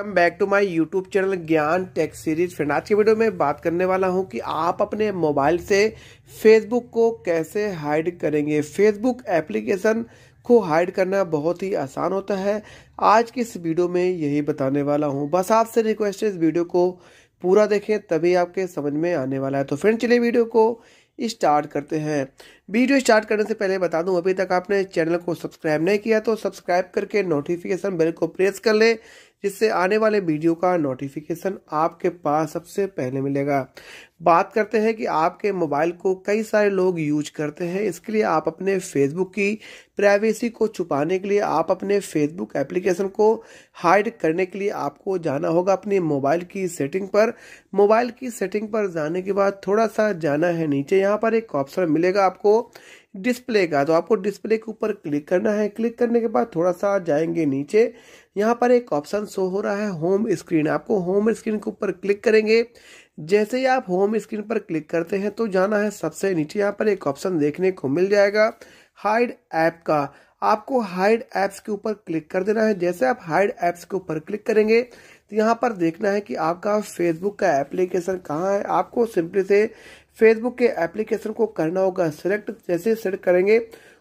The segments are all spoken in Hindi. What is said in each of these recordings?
come back to my YouTube channel Gyan tech series friend आज के वीडियो में बात करने वाला हूं कि आप अपने मोबाइल से फेसबुक को कैसे हाइड करेंगे फेसबुक एप्लीकेशन को हाइड करना बहुत ही आसान होता है आज की इस वीडियो में यही बताने वाला हूं बस आपसे रिक्वेस्ट है इस वीडियो को पूरा देखें तभी आपके समझ में आने वाला है तो फ्रेंड चलिए वीडियो को स्टार्ट करते हैं वीडियो स्टार्ट करने से पहले बता दूं अभी तक आपने चैनल को सब्सक्राइब नहीं किया तो सब्सक्राइब करके नोटिफिकेशन बेल को प्रेस कर लें जिससे आने वाले वीडियो का नोटिफिकेशन आपके पास सबसे पहले मिलेगा बात करते हैं कि आपके मोबाइल को कई सारे लोग यूज करते हैं इसके लिए आप अपने फेसबुक की प्राइवेसी को छुपाने के लिए आप अपने फेसबुक एप्लीकेशन को हाइड करने के लिए आपको जाना होगा अपने मोबाइल की सेटिंग पर मोबाइल की सेटिंग पर जाने के बाद थोड़ा सा जाना है नीचे यहाँ पर एक ऑप्शन मिलेगा आपको डिस्प्ले का तो आपको डिस्प्ले के ऊपर क्लिक करना है क्लिक करने के बाद थोड़ा सा जाएंगे नीचे यहाँ पर एक ऑप्शन शो हो रहा है होम स्क्रीन आपको होम स्क्रीन के ऊपर क्लिक करेंगे जैसे ही आप होम स्क्रीन पर क्लिक करते हैं तो जाना है सबसे नीचे यहाँ पर एक ऑप्शन देखने को मिल जाएगा हाइड ऐप का आपको हाइड एप्स के ऊपर क्लिक कर देना है जैसे आप हाइड एप्स के ऊपर क्लिक करेंगे तो यहाँ पर देखना है कि आपका फेसबुक का एप्लीकेशन कहाँ है आपको सिंपली से फेसबुक के एप्लीकेशन को करना होगा सिलेक्ट जैसे सिलेक्ट करेंगे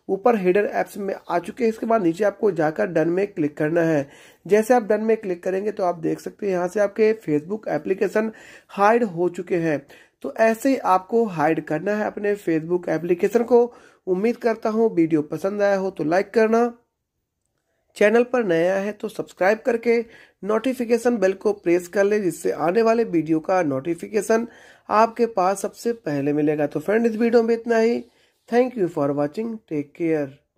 ऊपर हेडर एप्स में आ चुके हैं इसके बाद नीचे आपको जाकर डन में क्लिक करना है जैसे आप डन में क्लिक करेंगे तो आप देख सकते हैं यहाँ से आपके फेसबुक एप्लीकेशन हाइड हो चुके हैं तो ऐसे ही आपको हाइड करना है अपने फेसबुक एप्लीकेशन को उम्मीद करता हूँ वीडियो पसंद आया हो तो लाइक करना चैनल पर नया है तो सब्सक्राइब करके नोटिफिकेशन बेल को प्रेस कर ले जिससे आने वाले वीडियो का नोटिफिकेशन आपके पास सबसे पहले मिलेगा तो फ्रेंड इस वीडियो में इतना ही thank you for watching take care